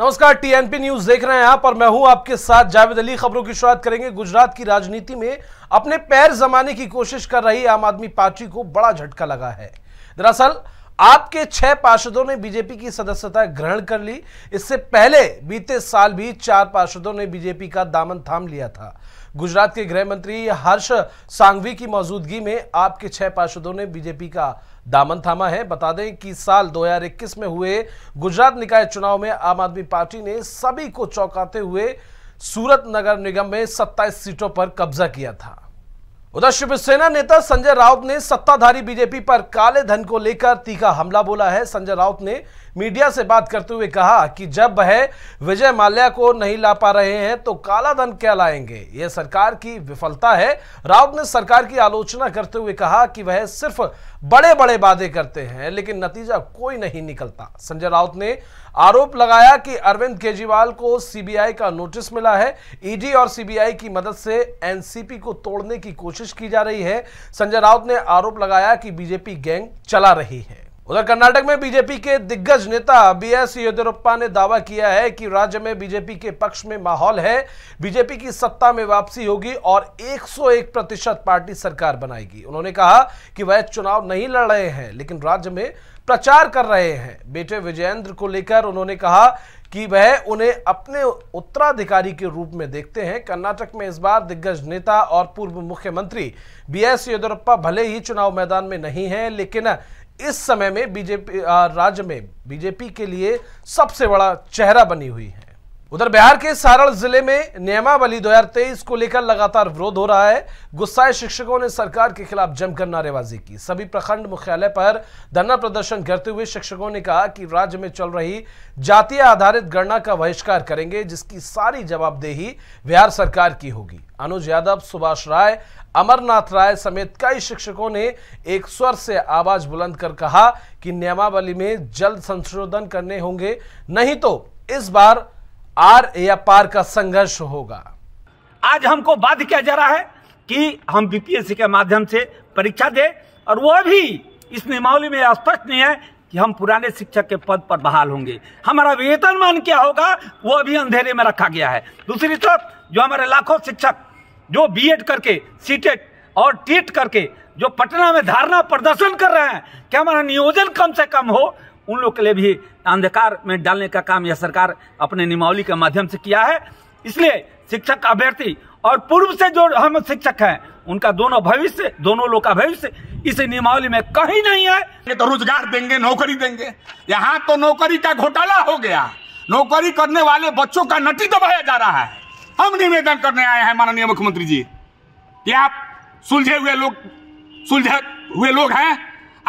नमस्कार TNP news देख रहे हैं आप और मैं हूं आपके साथ जावेद अली खबरों की शुरुआत करेंगे गुजरात की राजनीति में अपने पैर जमाने की कोशिश कर रही आम आदमी पार्टी को बड़ा झटका लगा है दरअसल आपके छह पार्षदों ने बीजेपी की सदस्यता ग्रहण कर ली इससे पहले बीते साल भी चार पार्षदों ने बीजेपी का दामन थाम लिया था गुजरात के गृह मंत्री हर्ष सांघवी की मौजूदगी में आपके छह पार्षदों ने बीजेपी का दामन थामा है बता दें कि साल 2021 में हुए गुजरात निकाय चुनाव में आम आदमी पार्टी ने सभी को चौंकाते हुए सूरत नगर निगम में 27 सीटों पर कब्जा किया था उधर शिवसेना नेता संजय राउत ने सत्ताधारी बीजेपी पर काले धन को लेकर तीखा हमला बोला है संजय राउत ने मीडिया से बात करते हुए कहा कि जब वह विजय माल्या को नहीं ला पा रहे हैं तो काला धन क्या लाएंगे यह सरकार की विफलता है राउत ने सरकार की आलोचना करते हुए कहा कि वह सिर्फ बड़े बड़े वादे करते हैं लेकिन नतीजा कोई नहीं निकलता संजय राउत ने आरोप लगाया कि अरविंद केजरीवाल को सीबीआई का नोटिस मिला है ईडी और सीबीआई की मदद से एनसीपी को तोड़ने की कोशिश की जा रही है संजय राउत ने आरोप लगाया कि बीजेपी गैंग चला रही है उधर कर्नाटक में बीजेपी के दिग्गज नेता बी एस येदियुरप्पा ने दावा किया है कि राज्य में बीजेपी के पक्ष में माहौल है बीजेपी की सत्ता में वापसी होगी और 101 प्रतिशत पार्टी सरकार बनाएगी उन्होंने कहा कि वह चुनाव नहीं लड़ रहे हैं लेकिन राज्य में प्रचार कर रहे हैं बेटे विजयेंद्र को लेकर उन्होंने कहा कि वह उन्हें अपने उत्तराधिकारी के रूप में देखते हैं कर्नाटक में इस बार दिग्गज नेता और पूर्व मुख्यमंत्री बी एस येदियुरप्पा भले ही चुनाव मैदान में नहीं है लेकिन इस समय में बीजेपी राज्य में बीजेपी के लिए सबसे बड़ा चेहरा बनी हुई है उधर बिहार के सारण जिले में नियमावली 2023 को लेकर लगातार विरोध हो रहा है गुस्साए शिक्षकों ने सरकार के खिलाफ जमकर नारेबाजी की सभी प्रखंड मुख्यालय पर धरना प्रदर्शन करते हुए शिक्षकों ने कहा कि राज्य में चल रही जातीय आधारित गणना का बहिष्कार करेंगे जिसकी सारी जवाबदेही बिहार सरकार की होगी अनुज यादव सुभाष राय अमरनाथ राय समेत कई शिक्षकों ने एक स्वर से आवाज बुलंद कर कहा कि नियमावली में जल्द संशोधन करने होंगे नहीं तो इस बार आर या पार का संघर्ष होगा आज हमको बाध्य किया जा रहा है कि हम बीपीएससी के माध्यम से परीक्षा दे और वो भी इस नियमावली में स्पष्ट नहीं है कि हम पुराने शिक्षक के पद पर बहाल होंगे हमारा वेतन मान क्या होगा वो अभी अंधेरे में रखा गया है दूसरी तरफ जो हमारे लाखों शिक्षक जो बीएड करके सीटेट और टीट करके जो पटना में धारणा प्रदर्शन कर रहे हैं कि हमारा नियोजन कम से कम हो उन लोग के लिए भी अंधकार में डालने का काम यह सरकार अपने नियमावली के माध्यम से किया है इसलिए शिक्षक अभ्यर्थी और पूर्व से जो हम शिक्षक हैं उनका दोनों भविष्य दोनों लोग का भविष्य इस नियमावली में कहीं नहीं है ये तो रोजगार देंगे नौकरी देंगे यहाँ तो नौकरी का घोटाला हो गया नौकरी करने वाले बच्चों का नटी दबाया जा रहा है हम निवेदन करने आए हैं माननीय मुख्यमंत्री जी कि आप सुलझे हुए लोग सुलझे हुए लोग हैं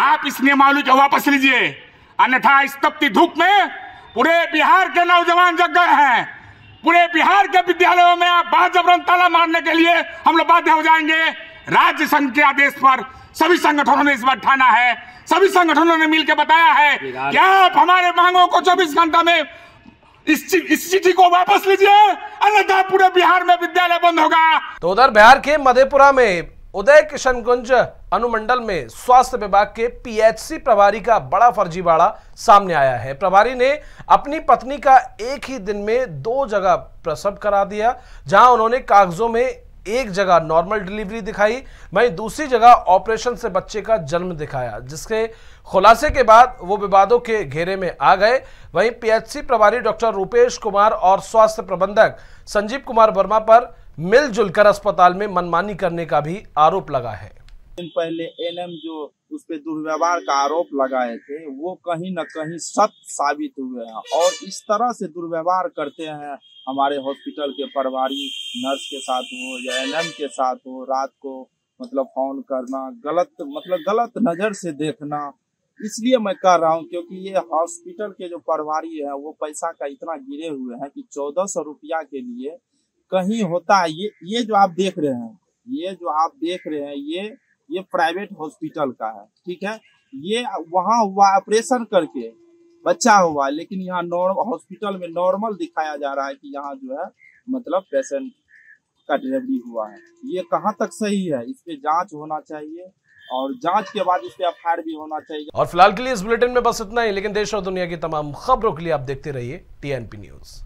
आप इस नियमावली को वापस लीजिए अन्यथा इस तप्ती धूप में पूरे बिहार के नौजवान जग गए हैं पूरे बिहार के विद्यालयों में आप बात जबरन ताला मारने के लिए हम लोग बाध्य हो जाएंगे राज्य संघ के आदेश पर सभी संगठनों ने इस बार ठाना है सभी संगठनों ने मिलकर बताया है कि आप हमारे मांगों को 24 घंटा में इस इस चिट्ठी को वापस लीजिए अन्यथा पूरे बिहार में विद्यालय बंद होगा तो उधर बिहार के मधेपुरा में उदय किशनगंज अनुमंडल में स्वास्थ्य विभाग के पीएचसी प्रभारी का बड़ा फर्जीवाड़ा सामने आया है प्रभारी ने अपनी पत्नी का एक ही दिन में दो जगह प्रसव करा दिया जहां उन्होंने कागजों में एक जगह नॉर्मल डिलीवरी दिखाई वहीं दूसरी जगह ऑपरेशन से बच्चे का जन्म दिखाया जिसके खुलासे के बाद वो विवादों के घेरे में आ गए वहीं पीएचसी प्रभारी डॉक्टर रूपेश कुमार और स्वास्थ्य प्रबंधक संजीव कुमार वर्मा पर मिलजुल कर अस्पताल में मनमानी करने का भी आरोप लगा है दिन पहले एनएम जो उस पर दुर्व्यवहार का आरोप लगाए थे वो कहीं ना कहीं सत्य साबित हुए हैं और इस तरह से दुर्व्यवहार करते हैं हमारे हॉस्पिटल के प्रभारी नर्स के साथ हो या एनएम के साथ हो रात को मतलब फोन करना गलत मतलब गलत नज़र से देखना इसलिए मैं कह रहा हूँ क्योंकि ये हॉस्पिटल के जो प्रभारी है वो पैसा का इतना गिरे हुए हैं कि चौदह सौ रुपया के लिए कहीं होता है ये ये जो आप देख रहे हैं ये जो आप देख रहे हैं ये ये प्राइवेट हॉस्पिटल का है ठीक है ये वहाँ हुआ ऑपरेशन करके बच्चा हुआ लेकिन यहाँ हॉस्पिटल में नॉर्मल दिखाया जा रहा है कि यहाँ जो है मतलब पेशेंट का डिलीवरी हुआ है ये कहाँ तक सही है इस पे जांच होना चाहिए और जांच के बाद इस पे एफ भी होना चाहिए और फिलहाल के लिए इस बुलेटिन में बस इतना ही लेकिन देश और दुनिया की तमाम खबरों के लिए आप देखते रहिए टीएनपी न्यूज़